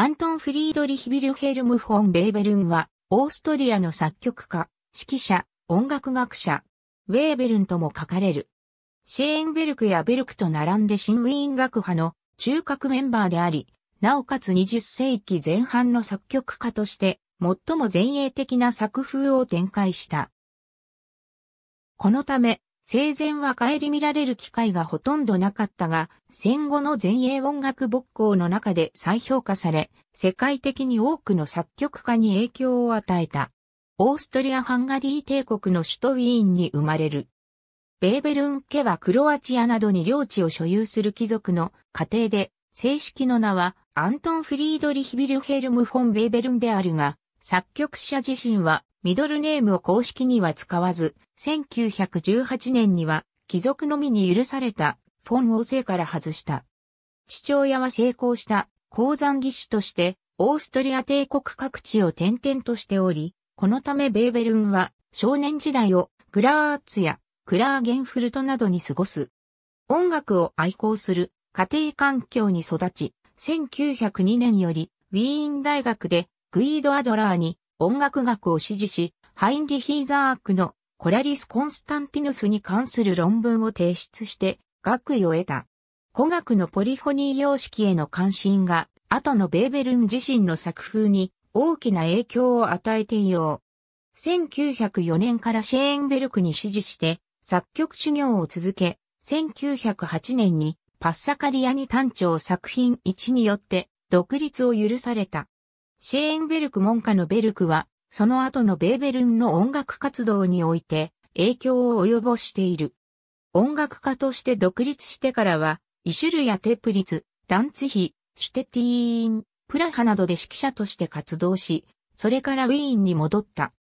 アントン・フリードリヒ・ビルヘルム・フォン・ベーベルンは、オーストリアの作曲家、指揮者、音楽学者、ウェーベルンとも書かれる。シェーンベルクやベルクと並んで新ウィーン学派の中核メンバーであり、なおかつ20世紀前半の作曲家として、最も前衛的な作風を展開した。このため、生前は帰り見られる機会がほとんどなかったが、戦後の前衛音楽勃興の中で再評価され、世界的に多くの作曲家に影響を与えた。オーストリア・ハンガリー帝国の首都ウィーンに生まれる。ベーベルン家はクロアチアなどに領地を所有する貴族の家庭で、正式の名はアントン・フリードリヒ・ビルヘルム・フォン・ベーベルンであるが、作曲者自身はミドルネームを公式には使わず、1918年には貴族のみに許されたフォン王政から外した。父親は成功した鉱山技師としてオーストリア帝国各地を転々としており、このためベーベルンは少年時代をグラーツやクラーゲンフルトなどに過ごす。音楽を愛好する家庭環境に育ち、1902年よりウィーン大学でグイード・アドラーに音楽学を支持し、ハインリヒーザークのコラリス・コンスタンティヌスに関する論文を提出して学位を得た。古学のポリフォニー様式への関心が、後のベーベルン自身の作風に大きな影響を与えていよう。1904年からシェーンベルクに指示して作曲修行を続け、1908年にパッサカリアに単調作品1によって独立を許された。シェーンベルク門下のベルクは、その後のベーベルンの音楽活動において影響を及ぼしている。音楽家として独立してからは、イシュルやテプリツ、ダンツヒ、シュテティーン、プラハなどで指揮者として活動し、それからウィーンに戻った。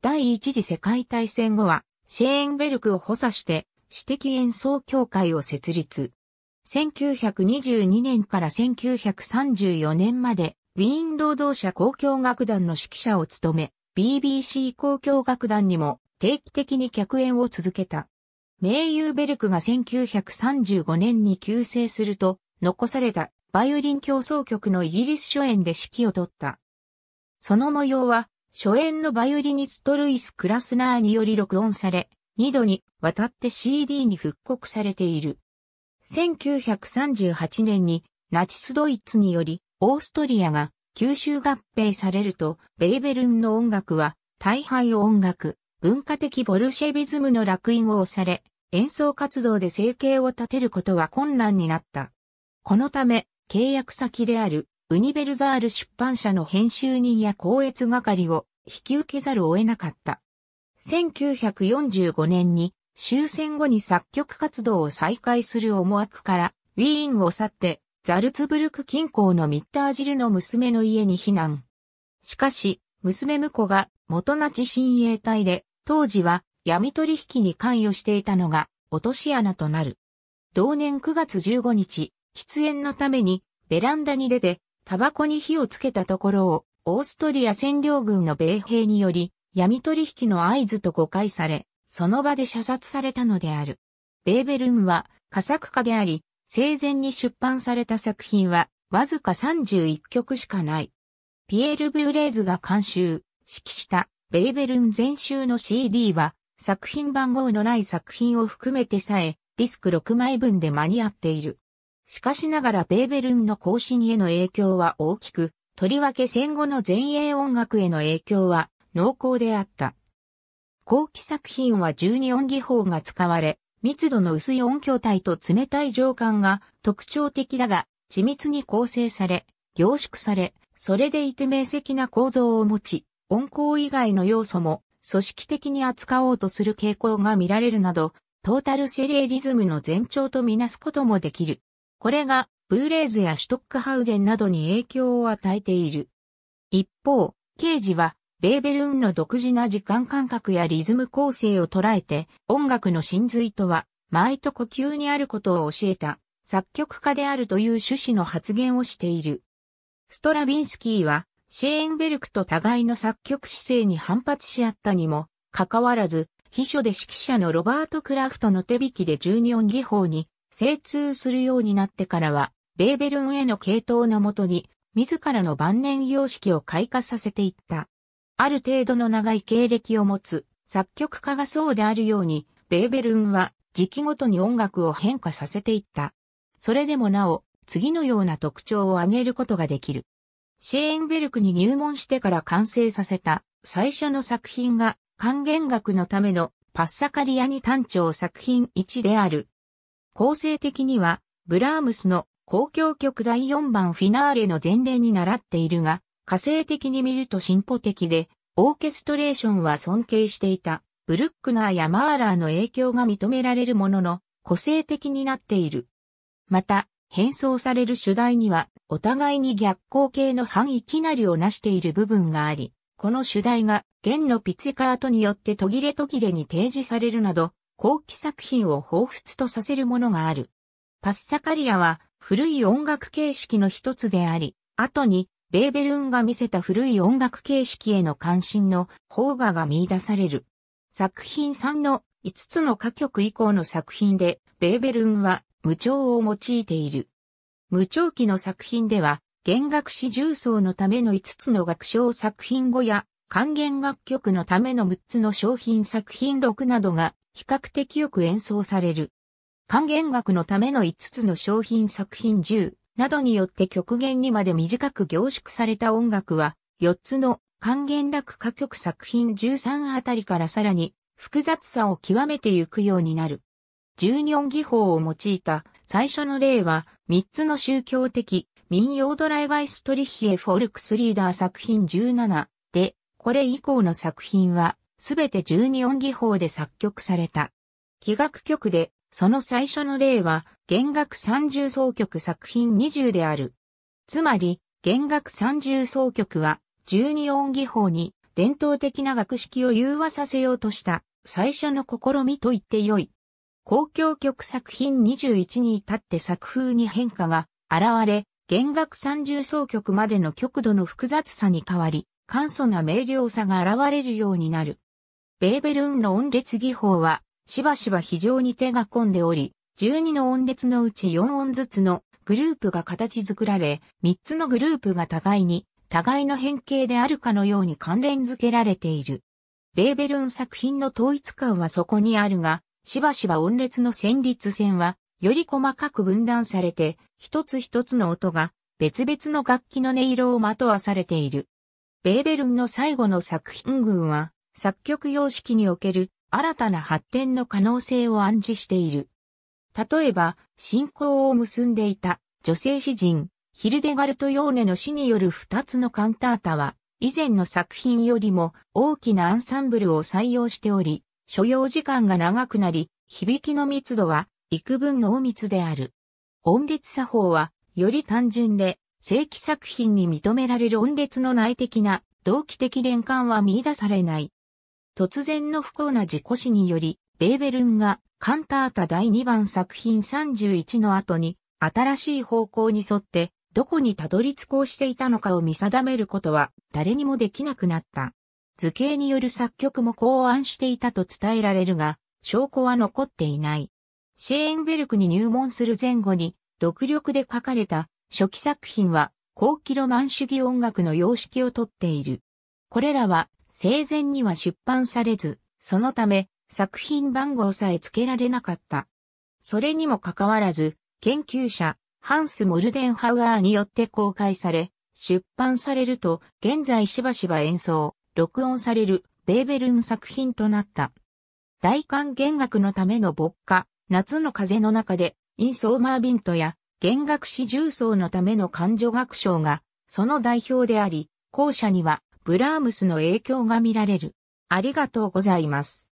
第一次世界大戦後は、シェーンベルクを補佐して、指的演奏協会を設立。1922年から1934年までウィーン労働者交響楽団の指揮者を務め、BBC 交響楽団にも定期的に客演を続けた。名イベルクが1935年に急逝すると、残されたバイオリン競争曲のイギリス初演で指揮を取った。その模様は、初演のバイオリニストルイス・クラスナーにより録音され、2度にわたって CD に復刻されている。1938年にナチスドイツによりオーストリアが九州合併されると、ベーベルンの音楽は、大敗を音楽、文化的ボルシェビズムの落印を押され、演奏活動で生計を立てることは困難になった。このため、契約先であるウニベルザール出版社の編集人や校閲係を引き受けざるを得なかった。1945年に終戦後に作曲活動を再開する思惑から、ウィーンを去ってザルツブルク近郊のミッタージルの娘の家に避難。しかし、娘婿が元町親衛隊で、当時は闇取引に関与していたのが落とし穴となる。同年9月15日、喫煙のためにベランダに出て、タバコに火をつけたところを、オーストリア占領軍の米兵により、闇取引の合図と誤解され、その場で射殺されたのである。ベーベルンは、家作家であり、生前に出版された作品は、わずか31曲しかない。ピエール・ブーレーズが監修、指揮したベイベルン全集の CD は、作品番号のない作品を含めてさえ、ディスク6枚分で間に合っている。しかしながらベーベルンの更新への影響は大きく、とりわけ戦後の前衛音楽への影響は濃厚であった。後期作品は12音技法が使われ、密度の薄い音響体と冷たい情感が特徴的だが、緻密に構成され、凝縮され、それでいて明晰な構造を持ち、音効以外の要素も組織的に扱おうとする傾向が見られるなど、トータルセレーリズムの前兆とみなすこともできる。これが、ブーレーズやシュトックハウゼンなどに影響を与えている。一方、ケージは、ベーベルンの独自な時間感覚やリズム構成を捉えて、音楽の真髄とは、前と呼吸にあることを教えた、作曲家であるという趣旨の発言をしている。ストラビンスキーは、シェーンベルクと互いの作曲姿勢に反発し合ったにも、かかわらず、秘書で指揮者のロバート・クラフトの手引きで12音技法に精通するようになってからは、ベーベルンへの系統のもとに、自らの晩年様式を開花させていった。ある程度の長い経歴を持つ作曲家がそうであるように、ベーベルンは時期ごとに音楽を変化させていった。それでもなお、次のような特徴を挙げることができる。シェーンベルクに入門してから完成させた最初の作品が還元楽のためのパッサカリアニ単調作品1である。構成的にはブラームスの公共曲第4番フィナーレの前例に習っているが、火星的に見ると進歩的で、オーケストレーションは尊敬していた、ブルックナーやマーラーの影響が認められるものの、個性的になっている。また、変装される主題には、お互いに逆光系の範囲きなりを成している部分があり、この主題が、弦のピツカートによって途切れ途切れに提示されるなど、後期作品を彷彿とさせるものがある。パッサカリアは、古い音楽形式の一つであり、後にベーベルンが見せた古い音楽形式への関心の方がが見出される。作品3の5つの歌曲以降の作品で、ベーベルンは無調を用いている。無調期の作品では、弦楽師重奏のための5つの楽章作品5や、還元楽曲のための6つの商品作品6などが比較的よく演奏される。還元楽のための5つの商品作品10、などによって極限にまで短く凝縮された音楽は、4つの還元楽歌曲作品13あたりからさらに複雑さを極めてゆくようになる。12音技法を用いた最初の例は、3つの宗教的民謡ドライガイストリヒエフォルクスリーダー作品17で、これ以降の作品は、すべて12音技法で作曲された。器楽曲で、その最初の例は、弦楽三重奏曲作品20である。つまり、弦楽三重奏曲は、12音技法に伝統的な楽式を融和させようとした最初の試みと言ってよい。公共曲作品21に至って作風に変化が現れ、弦楽三重奏曲までの極度の複雑さに変わり、簡素な明瞭さが現れるようになる。ベーベルンの音列技法は、しばしば非常に手が込んでおり、12の音列のうち4音ずつのグループが形作られ、3つのグループが互いに、互いの変形であるかのように関連付けられている。ベーベルン作品の統一感はそこにあるが、しばしば音列の旋律線は、より細かく分断されて、一つ一つの音が、別々の楽器の音色をまとわされている。ベーベルンの最後の作品群は、作曲様式における新たな発展の可能性を暗示している。例えば、信仰を結んでいた女性詩人、ヒルデガルト・ヨーネの詩による二つのカンタータは、以前の作品よりも大きなアンサンブルを採用しており、所要時間が長くなり、響きの密度は幾分濃密である。音列作法は、より単純で、正規作品に認められる音列の内的な同期的連関は見出されない。突然の不幸な事故死により、ベーベルンがカンタータ第2番作品31の後に、新しい方向に沿って、どこにたどり着こうしていたのかを見定めることは誰にもできなくなった。図形による作曲も考案していたと伝えられるが、証拠は残っていない。シェーンベルクに入門する前後に、独力で書かれた初期作品は、後期ロマン主義音楽の様式をとっている。これらは生前には出版されず、そのため、作品番号さえ付けられなかった。それにもかかわらず、研究者、ハンス・モルデンハウアーによって公開され、出版されると、現在しばしば演奏、録音される、ベーベルン作品となった。大韓弦楽のための牧歌、夏の風の中で、インソーマービントや、弦楽史重奏のための感情学章が、その代表であり、後者には、ブラームスの影響が見られる。ありがとうございます。